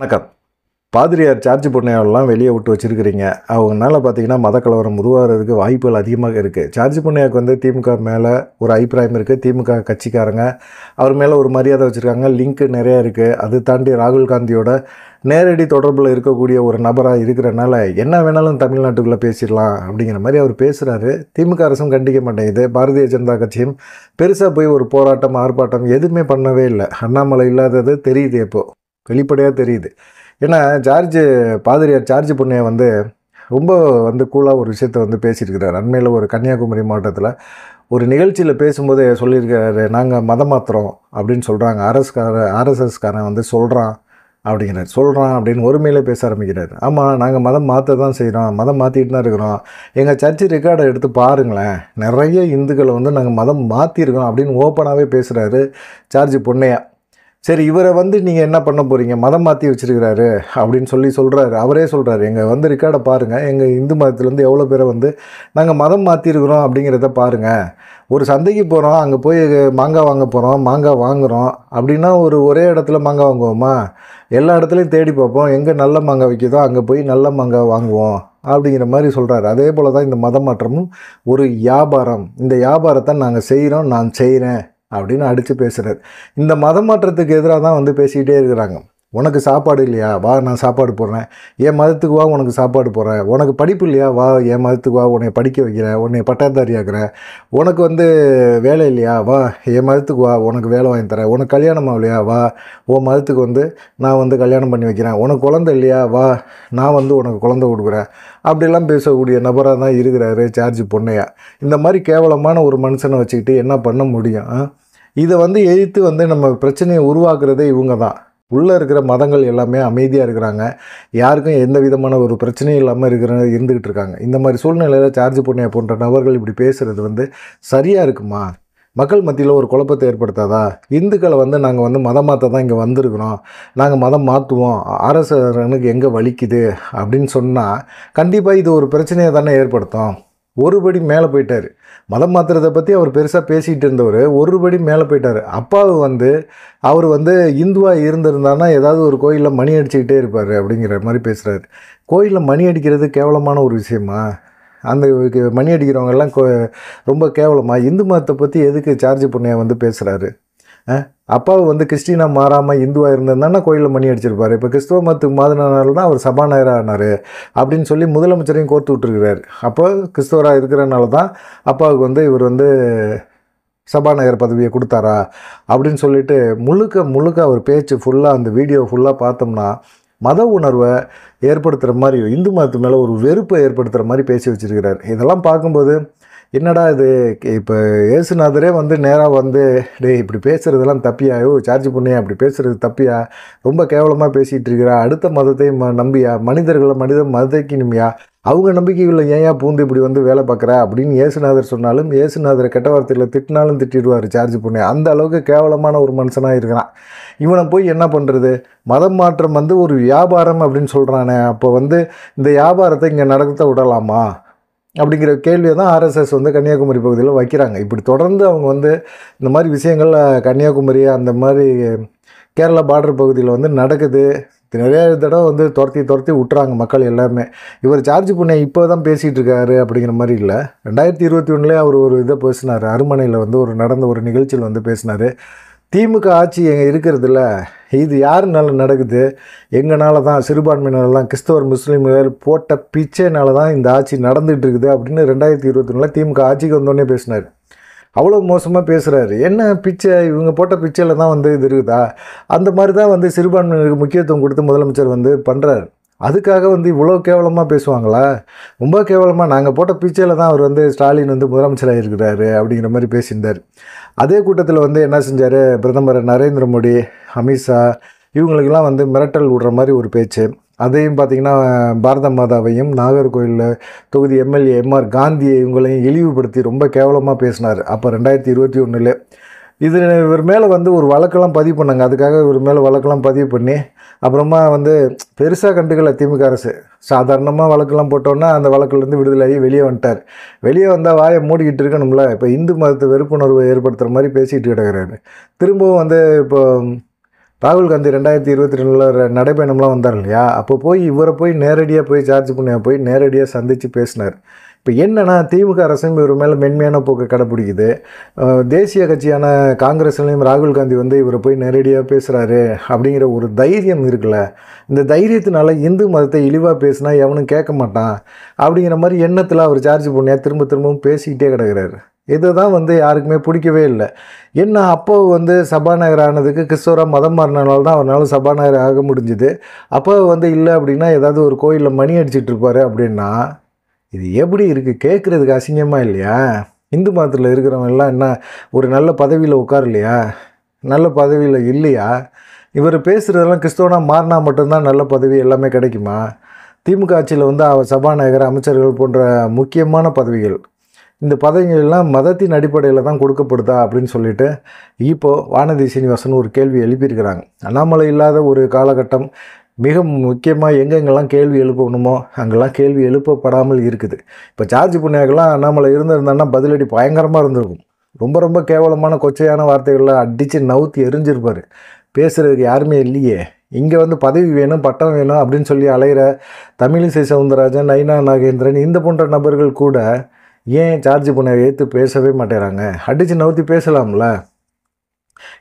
வணக்கம் பாதிரியார் சார்ஜ் பொன்னையாவெல்லாம் வெளியே விட்டு வச்சுருக்கிறீங்க அவங்கனால பார்த்தீங்கன்னா மதக்கலவரம் கலவரம் உருவாகிறதுக்கு வாய்ப்புகள் அதிகமாக இருக்குது சார்ஜ் பொன்னையாவுக்கு வந்து திமுக மேலே ஒரு அபிப்பிராயம் இருக்குது திமுக கட்சிக்காரங்க அவர் மேலே ஒரு மரியாதை வச்சுருக்காங்க லிங்க்கு நிறையா இருக்குது அது தாண்டி ராகுல் காந்தியோட நேரடி தொடர்பில் இருக்கக்கூடிய ஒரு நபராக இருக்கிறனால என்ன வேணாலும் தமிழ்நாட்டுக்குள்ளே பேசிடலாம் அப்படிங்கிற மாதிரி அவர் பேசுகிறாரு திமுக அரசும் கண்டிக்க மாட்டேங்குது பாரதிய ஜனதா கட்சியும் பெருசாக போய் ஒரு போராட்டம் ஆர்ப்பாட்டம் எதுவுமே பண்ணவே இல்லை அண்ணாமலை இல்லாதது தெரியுது இப்போது வெளிப்படையாக தெரியுது ஏன்னா ஜார்ஜ் பாதிரியார் சார்ஜ் பொண்ணைய வந்து ரொம்ப வந்து கூலாக ஒரு விஷயத்தை வந்து பேசியிருக்கிறார் அண்மையில் ஒரு கன்னியாகுமரி மாவட்டத்தில் ஒரு நிகழ்ச்சியில் பேசும்போது சொல்லியிருக்கிறாரு நாங்கள் மதம் மாத்திரம் அப்படின்னு சொல்கிறாங்க அரசுக்கார ஆர்எஸ்எஸ்காரன் வந்து சொல்கிறான் அப்படிங்கிறார் சொல்கிறான் அப்படின்னு ஒருமையிலே பேச ஆரம்பிக்கிறார் ஆமாம் நாங்கள் மதம் மாற்ற தான் செய்கிறோம் மதம் மாற்றிட்டு தான் இருக்கிறோம் எங்கள் சர்ச்சு ரெக்கார்டை எடுத்து பாருங்களேன் நிறைய இந்துக்களை வந்து நாங்கள் மதம் மாற்றிருக்கோம் அப்படின்னு ஓப்பனாகவே பேசுகிறாரு சார்ஜ் பொன்னையா சரி இவரை வந்து நீங்கள் என்ன பண்ண போகிறீங்க மதம் மாற்றி வச்சுருக்கிறாரு அப்படின்னு சொல்லி சொல்கிறாரு அவரே சொல்கிறாரு எங்கள் வந்து ரெக்கார்டை பாருங்கள் எங்கள் இந்து மதத்துலேருந்து எவ்வளோ பேரை வந்து நாங்கள் மதம் மாற்றிருக்கிறோம் அப்படிங்கிறத பாருங்கள் ஒரு சந்தைக்கு போகிறோம் அங்கே போய் மாங்காய் வாங்க போகிறோம் மாங்காய் வாங்குகிறோம் அப்படின்னா ஒரு ஒரே இடத்துல மாங்காய் வாங்குவோமா எல்லா இடத்துலையும் தேடி பார்ப்போம் எங்கே நல்ல மாங்காய் விற்கிதோ அங்கே போய் நல்ல மாங்காய் வாங்குவோம் அப்படிங்கிற மாதிரி சொல்கிறாரு அதே போல் தான் இந்த மதம் மாற்றமும் ஒரு வியாபாரம் இந்த வியாபாரத்தை நாங்கள் செய்கிறோம் நான் செய்கிறேன் அப்படின்னு அடித்து பேசுகிறார் இந்த மதம் மாற்றத்துக்கு எதிராக தான் வந்து பேசிக்கிட்டே இருக்கிறாங்க உனக்கு சாப்பாடு இல்லையா வா நான் சாப்பாடு போடுறேன் என் மதத்துக்கு வா உனக்கு சாப்பாடு போடுறேன் உனக்கு படிப்பு இல்லையா வா என் மதத்துக்கு வா உன்னை படிக்க வைக்கிறேன் உன்னை பட்டாதாரியாக்குறேன் உனக்கு வந்து வேலை இல்லையா வா என் மதத்துக்கு வா உனக்கு வேலை வாங்கி தரேன் உனக்கு கல்யாணம் ஆகலையா வா உன் மதத்துக்கு வந்து நான் வந்து கல்யாணம் பண்ணி வைக்கிறேன் உனக்கு குழந்தை இல்லையா வா நான் வந்து உனக்கு குழந்தை கொடுக்குறேன் அப்படிலாம் பேசக்கூடிய நபராக தான் இருக்கிறாரு சார்ஜ் பொண்ணையா இந்த மாதிரி கேவலமான ஒரு மனுஷனை வச்சுக்கிட்டு என்ன பண்ண முடியும் இதை வந்து எதிர்த்து வந்து நம்ம பிரச்சனையை உருவாக்குறதே இவங்க தான் உள்ளே இருக்கிற மதங்கள் எல்லாமே அமைதியாக இருக்கிறாங்க யாருக்கும் எந்த விதமான ஒரு பிரச்சனையும் இல்லாமல் இருக்கிற இருந்துக்கிட்டு இருக்காங்க இந்த மாதிரி சூழ்நிலையில் சார்ஜ் பண்ணியா போன்ற நபர்கள் இப்படி பேசுகிறது வந்து சரியாக இருக்குமா மக்கள் மத்தியில் ஒரு குழப்பத்தை ஏற்படுத்தாதா இந்துக்களை வந்து நாங்கள் வந்து மதம் மாற்ற தான் இங்கே வந்திருக்கிறோம் நாங்கள் மதம் மாற்றுவோம் அரசு எங்கே வலிக்குது அப்படின்னு சொன்னால் கண்டிப்பாக இது ஒரு பிரச்சனையை தானே ஏற்படுத்தும் ஒருபடி மேலே போயிட்டார் மதம் மாத்திரத்தை பற்றி அவர் பெருசாக பேசிகிட்டு இருந்தவர் ஒருபடி மேலே போயிட்டார் அப்பாவு வந்து அவர் வந்து இந்துவாக இருந்திருந்தாருன்னா ஏதாவது ஒரு கோயிலில் மணி அடிச்சுக்கிட்டே இருப்பார் அப்படிங்கிற மாதிரி பேசுகிறாரு கோயிலில் மணி அடிக்கிறது கேவலமான ஒரு விஷயமா அந்த மணி அடிக்கிறவங்கெல்லாம் ரொம்ப கேவலமாக இந்து மதத்தை பற்றி எதுக்கு சார்ஜ் பண்ணியாக வந்து பேசுகிறாரு அப்பாவை வந்து கிறிஸ்டினா மாறாமல் இந்துவாக இருந்திருந்தானா கோயிலில் மணி அடிச்சிருப்பார் இப்போ கிறிஸ்துவ மதத்துக்கு மாதினால தான் அவர் சபாநாயகராக ஆனார் அப்படின்னு சொல்லி முதலமைச்சரையும் கோர்த்து விட்டுருக்கிறார் அப்போ கிறிஸ்துவராக இருக்கிறனால தான் அப்பாவுக்கு வந்து இவர் வந்து சபாநாயகர் பதவியை கொடுத்தாரா அப்படின்னு சொல்லிட்டு முழுக்க முழுக்க அவர் பேச்சு ஃபுல்லாக அந்த வீடியோ ஃபுல்லாக பார்த்தோம்னா மத உணர்வை ஏற்படுத்துகிற மாதிரி இந்து மதத்து மேலே ஒரு வெறுப்பை ஏற்படுத்துகிற மாதிரி பேசி வச்சுருக்கிறார் இதெல்லாம் பார்க்கும்போது என்னடா இது இப்போ ஏசுநாதரே வந்து நேராக வந்து டே இப்படி பேசுகிறதெல்லாம் தப்பியா ஓ சார்ஜ் பண்ணியா இப்படி பேசுகிறது தப்பியா ரொம்ப கேவலமாக பேசிகிட்டு இருக்கிறா அடுத்த மதத்தை ம நம்பியா மனிதர்களை மனித மதத்தைக்கு அவங்க நம்பிக்கையில் ஏன் பூந்து இப்படி வந்து வேலை பார்க்குறா அப்படின்னு ஏசுநாதர் சொன்னாலும் ஏசுநாதரை கெட்ட வார்த்தையில் திட்டினாலும் திட்டிடுவார் சார்ஜ் பண்ணி அந்த அளவுக்கு கேவலமான ஒரு மனுஷனாக இருக்கிறான் இவனை போய் என்ன பண்ணுறது மதம் மாற்றம் வந்து ஒரு வியாபாரம் அப்படின்னு சொல்கிறானே அப்போ வந்து இந்த வியாபாரத்தை இங்கே நடத்த விடலாமா அப்படிங்கிற கேள்வியை தான் ஆர்எஸ்எஸ் வந்து கன்னியாகுமரி பகுதியில் வைக்கிறாங்க இப்படி தொடர்ந்து அவங்க வந்து இந்த மாதிரி விஷயங்கள் கன்னியாகுமரி அந்த மாதிரி கேரளா பார்டர் பகுதியில் வந்து நடக்குது நிறைய தடவை வந்து துரத்தி துரத்தி விட்டுறாங்க மக்கள் எல்லாமே இவர் சார்ஜ் பண்ணி இப்போ தான் பேசிகிட்டு இருக்காரு அப்படிங்கிற மாதிரி இல்லை ரெண்டாயிரத்தி இருபத்தி ஒன்றுலேயே அவர் ஒரு இதை பேசினார் அருமனையில் வந்து ஒரு நடந்த ஒரு நிகழ்ச்சியில் வந்து பேசினார் திமுக ஆட்சி எங்கே இருக்கிறதில்ல இது யாருனால நடக்குது எங்களால் தான் சிறுபான்மையினால் தான் கிறிஸ்தவர் முஸ்லீம்கள் போட்ட பிச்சைனால தான் இந்த ஆட்சி நடந்துகிட்டு இருக்குது அப்படின்னு ரெண்டாயிரத்தி இருபத்தி ஒன்றில் திமுக ஆட்சிக்கு வந்தோடனே பேசினார் அவ்வளோ மோசமாக பேசுகிறாரு என்ன பிச்சை இவங்க போட்ட பிச்சையில் தான் வந்து இது இருக்குதா அந்த மாதிரி தான் வந்து சிறுபான்மையினருக்கு முக்கியத்துவம் கொடுத்து முதலமைச்சர் வந்து பண்ணுறாரு அதுக்காக வந்து இவ்வளோ கேவலமாக பேசுவாங்களா ரொம்ப கேவலமாக நாங்கள் போட்ட பிச்சையில் தான் அவர் வந்து ஸ்டாலின் வந்து முதலமைச்சராக இருக்கிறாரு அப்படிங்கிற மாதிரி பேசியிருந்தார் அதே கூட்டத்தில் வந்து என்ன செஞ்சார் பிரதமர் நரேந்திர மோடி அமித்ஷா இவங்களுக்கெல்லாம் வந்து மிரட்டல் விடுற மாதிரி ஒரு பேச்சு அதையும் பார்த்திங்கன்னா பாரத மாதாவையும் நாகர்கோவிலில் தொகுதி எம்எல்ஏ எம்ஆர் காந்தியை இவங்களையும் இழிவுபடுத்தி ரொம்ப கேவலமாக பேசினார் அப்போ ரெண்டாயிரத்தி இருபத்தி ஒன்றுலேயே இது இவர் மேலே வந்து ஒரு வழக்கெல்லாம் பதிவு பண்ணாங்க அதுக்காக இவர் மேலே வழக்கெல்லாம் பதிவு பண்ணி அப்புறமா வந்து பெருசாக கண்டுக்கல திமுக அரசு சாதாரணமாக வழக்கெல்லாம் போட்டோன்னா அந்த வழக்கிலேருந்து விடுதலையாகி வெளியே வந்துட்டார் வெளியே வந்தால் வாயை மூடிக்கிட்டு இருக்கணும்ல இப்போ இந்து மதத்தை வெறுப்புணர்வு ஏற்படுத்துகிற மாதிரி பேசிகிட்டு கிடக்கிறாரு திரும்பவும் வந்து இப்போ ராகுல் காந்தி ரெண்டாயிரத்தி இருபத்தி ரெண்டில் நடைபயணம்லாம் வந்தார் இல்லையா அப்போ போய் இவரை போய் நேரடியாக போய் சார்ஜ் பண்ணியா போய் நேரடியாக சந்தித்து பேசினார் இப்போ என்னென்னா திமுக அரசும் இவர் மேலே மென்மையான போக்கு கடைப்பிடிக்குது தேசிய கட்சியான காங்கிரஸ்லையும் ராகுல் காந்தி வந்து இவரை போய் நேரடியாக பேசுகிறாரு அப்படிங்கிற ஒரு தைரியம் இருக்குல்ல இந்த தைரியத்தினால இந்து மதத்தை இழிவாக பேசினா எவனும் கேட்க மாட்டான் அப்படிங்கிற மாதிரி எண்ணத்தில் அவர் சார்ஜ் பண்ணியாக திரும்ப திரும்பவும் பேசிக்கிட்டே கிடக்கிறாரு தான் வந்து யாருக்குமே பிடிக்கவே இல்லை என்ன அப்போ வந்து சபாநாயகர் ஆனதுக்கு கிறிஸ்தவராக மதம் மாறினால தான் அவரால் சபாநாயகர் ஆக முடிஞ்சுது அப்போ வந்து இல்லை அப்படின்னா ஏதாவது ஒரு கோயிலில் மணி அடிச்சிட்ருப்பாரு அப்படின்னா இது எப்படி இருக்குது கேட்குறதுக்கு அசிங்கமாக இல்லையா இந்து மதத்தில் இருக்கிறவங்கெல்லாம் என்ன ஒரு நல்ல பதவியில் இல்லையா நல்ல பதவியில் இல்லையா இவர் பேசுகிறதெல்லாம் கிறிஸ்தவனாக மாறினா மட்டும்தான் நல்ல பதவி எல்லாமே கிடைக்குமா திமுக ஆட்சியில் வந்து அவ சபாநாயகர் அமைச்சர்கள் போன்ற முக்கியமான பதவிகள் இந்த பதவிகள்லாம் மதத்தின் அடிப்படையில் தான் கொடுக்கப்படுதா அப்படின்னு சொல்லிட்டு இப்போது வானதி சீனிவாசன் ஒரு கேள்வி எழுப்பியிருக்கிறாங்க அண்ணாமலை இல்லாத ஒரு காலகட்டம் மிக முக்கியமாக எங்கெங்கெல்லாம் கேள்வி எழுப்பணுமோ அங்கெல்லாம் கேள்வி எழுப்பப்படாமல் இருக்குது இப்போ சார்ஜ் புண்ணியாக்கெல்லாம் அண்ணாமலை இருந்திருந்தான்னா பதிலடி பயங்கரமாக இருந்திருக்கும் ரொம்ப ரொம்ப கேவலமான கொச்சையான வார்த்தைகளை அடித்து நவுத்தி எரிஞ்சிருப்பார் பேசுகிறதுக்கு யாருமே இல்லையே இங்கே வந்து பதவி வேணும் பட்டம் வேணும் அப்படின்னு சொல்லி அலைகிற தமிழிசை சவுந்தரராஜன் நைனா நாகேந்திரன் இந்த போன்ற நபர்கள் கூட ஏன் சார்ஜ் பண்ண ஏற்று பேசவே மாட்டேறாங்க அடித்து நவுத்தி பேசலாம்ல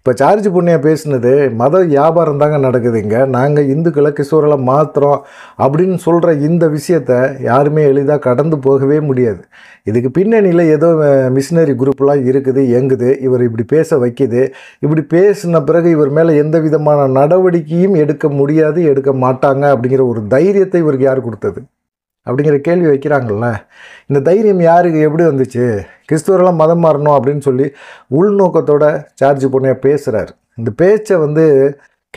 இப்போ சார்ஜ் புண்ணியா பேசினது மத வியாபாரம் தாங்க நடக்குது இங்கே நாங்கள் இந்துக்களை கிஷோரில் மாத்திரம் அப்படின்னு சொல்கிற இந்த விஷயத்த யாருமே எளிதாக கடந்து போகவே முடியாது இதுக்கு பின்னணியில் ஏதோ மிஷினரி குரூப்லாம் இருக்குது இயங்குது இவர் இப்படி பேச வைக்குது இப்படி பேசின பிறகு இவர் மேலே எந்த விதமான நடவடிக்கையும் எடுக்க முடியாது எடுக்க மாட்டாங்க அப்படிங்கிற ஒரு தைரியத்தை இவருக்கு யார் கொடுத்தது அப்படிங்கிற கேள்வி வைக்கிறாங்கள இந்த தைரியம் யாருக்கு எப்படி வந்துச்சு கிறிஸ்துவர்களாம் மதம் மாறணும் அப்படின்னு சொல்லி உள்நோக்கத்தோட சார்ஜ் பொண்ணையாக பேசுகிறார் இந்த பேச்சை வந்து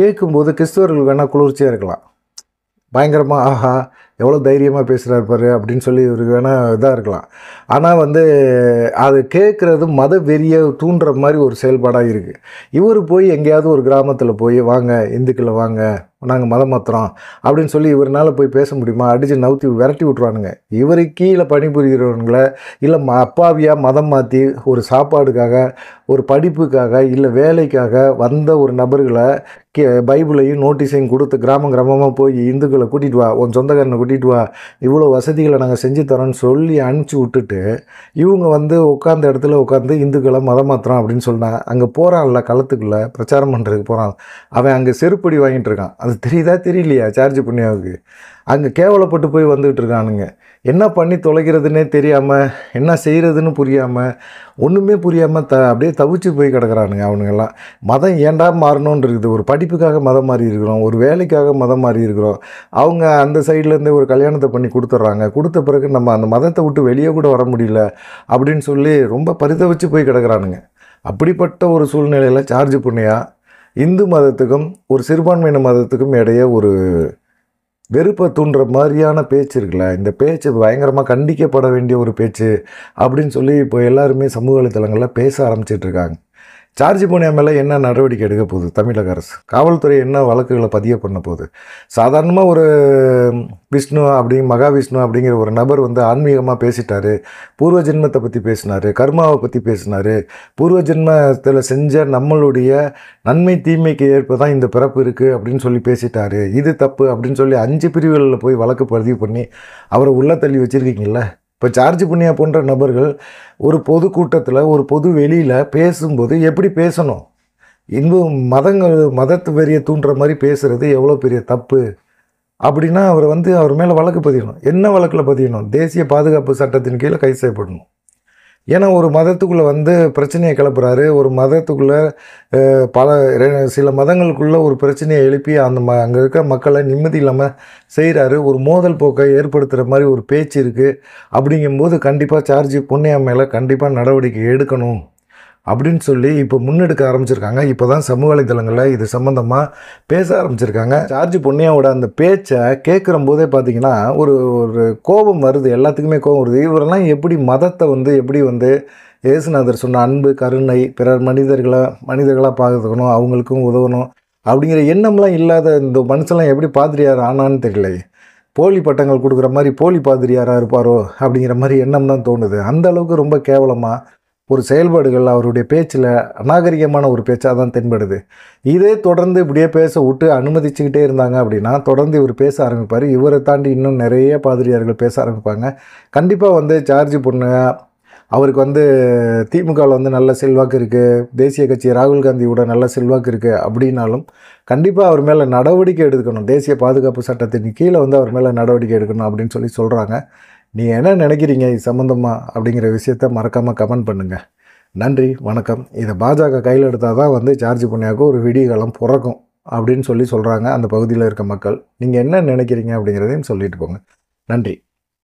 கேட்கும்போது கிறிஸ்துவர்கள் வேணால் குளிர்ச்சியாக இருக்கலாம் பயங்கரமாக ஆஹா எவ்வளோ தைரியமாக பேசுகிறார் பாரு அப்படின்னு சொல்லி இவருக்கு வேணால் இதாக இருக்கலாம் ஆனால் வந்து அது கேட்குறது மத வெறியை தூண்டுற மாதிரி ஒரு செயல்பாடாக இருக்குது இவர் போய் எங்கேயாவது ஒரு கிராமத்தில் போய் வாங்க இந்துக்களை வாங்க நாங்கள் மதம் மாத்திரம் அப்படின்னு சொல்லி இவரால் போய் பேச முடியுமா அடித்து நவுத்தி விரட்டி விட்ருவானுங்க இவர் கீழே பணிபுரிகிறவங்கள இல்லை ம அப்பாவியாக மதம் மாற்றி ஒரு சாப்பாடுக்காக ஒரு படிப்புக்காக இல்லை வேலைக்காக வந்த ஒரு நபர்களை கே பைபிளையும் நோட்டீஸையும் கொடுத்து கிராமம் கிராமமாக போய் இந்துக்களை கூட்டிகிட்டு வா உன் சொந்தக்காரனை கூட்டிகிட்டு வா இவ்வளோ வசதிகளை நாங்கள் செஞ்சு தரோன்னு சொல்லி அனுப்பிச்சி விட்டுட்டு இவங்க வந்து உட்காந்த இடத்துல உட்காந்து இந்துக்களை மதம் மாத்திரம் அப்படின்னு சொன்னாங்க அங்கே போகிறான்ல களத்துக்குள்ளே பிரச்சாரம் பண்ணுறதுக்கு போகிறான் அவன் அங்கே செருப்படி வாங்கிட்டு இருக்கான் அது தெரியுதா தெரியலையா சார்ஜ் புண்ணியாவுக்கு அங்கே கேவலப்பட்டு போய் வந்துக்கிட்டு இருக்கானுங்க என்ன பண்ணி தொலைக்கிறதுனே தெரியாமல் என்ன செய்கிறதுன்னு புரியாமல் ஒன்றுமே புரியாமல் த அப்படியே தவிச்சு போய் கிடக்கிறானுங்க அவனுங்கெல்லாம் மதம் ஏண்டா மாறணும்னு இருக்குது ஒரு படிப்புக்காக மதம் மாறி இருக்கிறோம் ஒரு வேலைக்காக மதம் மாறி இருக்கிறோம் அவங்க அந்த சைட்லேருந்து ஒரு கல்யாணத்தை பண்ணி கொடுத்துட்றாங்க கொடுத்த பிறகு நம்ம அந்த மதத்தை விட்டு வெளியே கூட வர முடியல அப்படின்னு சொல்லி ரொம்ப பரிதவிச்சு போய் கிடக்கிறானுங்க அப்படிப்பட்ட ஒரு சூழ்நிலையில் சார்ஜ் பண்ணியா இந்து மதத்துக்கும் ஒரு சிறுபான்மையின மதத்துக்கும் இடையே ஒரு வெறுப்பை தூண்டுற மாதிரியான பேச்சு இருக்குல்ல இந்த பேச்சு பயங்கரமாக கண்டிக்கப்பட வேண்டிய ஒரு பேச்சு அப்படின்னு சொல்லி இப்போ எல்லாருமே சமூக வலைத்தளங்களில் பேச ஆரம்பிச்சிட்ருக்காங்க சார்ஜ் பூனியா மேலே என்ன நடவடிக்கை எடுக்க போகுது தமிழக அரசு காவல்துறை என்ன வழக்குகளை பதிய பண்ண போகுது சாதாரணமாக ஒரு விஷ்ணு அப்படி மகாவிஷ்ணு அப்படிங்கிற ஒரு நபர் வந்து ஆன்மீகமாக பேசிட்டாரு பூர்வ ஜென்மத்தை பற்றி பேசினார் கர்மாவை பற்றி பேசினார் பூர்வ ஜென்மத்தில் செஞ்ச நம்மளுடைய நன்மை தீமைக்கு ஏற்ப தான் இந்த பிறப்பு இருக்குது அப்படின்னு சொல்லி பேசிட்டாரு இது தப்பு அப்படின்னு சொல்லி அஞ்சு பிரிவுகளில் போய் வழக்கு பதிவு பண்ணி அவரை உள்ளே தள்ளி வச்சுருக்கீங்களா இப்போ சார்ஜ் புண்ணியா போன்ற நபர்கள் ஒரு பொது கூட்டத்தில் ஒரு பொது வெளியில் பேசும்போது எப்படி பேசணும் இந்து மதங்கள் மதத்து வெறிய தூண்டுற மாதிரி பேசுகிறது எவ்வளோ பெரிய தப்பு அப்படின்னா அவர் வந்து அவர் மேலே வழக்கு பதியணும் என்ன வழக்கில் பதியணும் தேசிய பாதுகாப்பு சட்டத்தின் கீழே கைது செய்யப்படணும் ஏன்னா ஒரு மதத்துக்குள்ளே வந்து பிரச்சனையை கிளப்புறாரு ஒரு மதத்துக்குள்ளே பல சில மதங்களுக்குள்ளே ஒரு பிரச்சனையை எழுப்பி அந்த ம அங்கே இருக்க மக்களை நிம்மதி இல்லாமல் செய்கிறாரு ஒரு மோதல் போக்கை ஏற்படுத்துகிற மாதிரி ஒரு பேச்சு இருக்குது அப்படிங்கும்போது கண்டிப்பாக சார்ஜ் பொன்னையா மேலே கண்டிப்பாக நடவடிக்கை எடுக்கணும் அப்படின்னு சொல்லி இப்போ முன்னெடுக்க ஆரம்பிச்சிருக்காங்க இப்போ தான் சமூக வலைதளங்களில் இது சம்மந்தமாக பேச ஆரம்பிச்சிருக்காங்க சார்ஜ் பொன்னியாவோட அந்த பேச்சை கேட்குற போதே பார்த்தீங்கன்னா ஒரு ஒரு கோபம் வருது எல்லாத்துக்குமே கோபம் வருது இவரெல்லாம் எப்படி மதத்தை வந்து எப்படி வந்து இயேசுநாதர் சொன்ன அன்பு கருணை பிறர் மனிதர்களை மனிதர்களாக பார்த்துக்கணும் அவங்களுக்கும் உதவணும் அப்படிங்கிற எண்ணம்லாம் இல்லாத இந்த மனுஷெல்லாம் எப்படி பாதிரியார் ஆனான்னு தெரியலையே போலி பட்டங்கள் கொடுக்குற மாதிரி போலி பாதிரியாராக இருப்பாரோ அப்படிங்கிற மாதிரி எண்ணம் தான் தோணுது அந்த அளவுக்கு ரொம்ப கேவலமாக ஒரு செயல்பாடுகள் அவருடைய பேச்சில் அநாகரிகமான ஒரு பேச்சாக தான் தென்படுது இதே தொடர்ந்து இப்படியே பேச விட்டு அனுமதிச்சுக்கிட்டே இருந்தாங்க அப்படின்னா தொடர்ந்து இவர் பேச ஆரம்பிப்பார் இவரை தாண்டி இன்னும் நிறைய பாதிரியார்கள் பேச ஆரம்பிப்பாங்க கண்டிப்பாக வந்து சார்ஜ் பொண்ணு அவருக்கு வந்து திமுகவில் வந்து நல்ல செல்வாக்கு இருக்குது தேசிய கட்சி ராகுல் காந்தியோட நல்ல செல்வாக்கு இருக்குது அப்படின்னாலும் கண்டிப்பாக அவர் மேலே நடவடிக்கை எடுக்கணும் தேசிய பாதுகாப்பு சட்டத்தின் கீழே வந்து அவர் மேலே நடவடிக்கை எடுக்கணும் அப்படின்னு சொல்லி சொல்கிறாங்க நீங்கள் என்ன நினைக்கிறீங்க இது சம்மந்தமாக அப்படிங்கிற விஷயத்த மறக்காமல் கமெண்ட் பண்ணுங்கள் நன்றி வணக்கம் இதை பாஜக கையில் எடுத்தால் தான் வந்து சார்ஜ் பண்ணியாக்கோ ஒரு விடியகாலம் பிறக்கும் அப்படின்னு சொல்லி சொல்கிறாங்க அந்த பகுதியில் இருக்க மக்கள் நீங்கள் என்ன நினைக்கிறீங்க அப்படிங்கிறதையும் சொல்லிட்டு போங்க நன்றி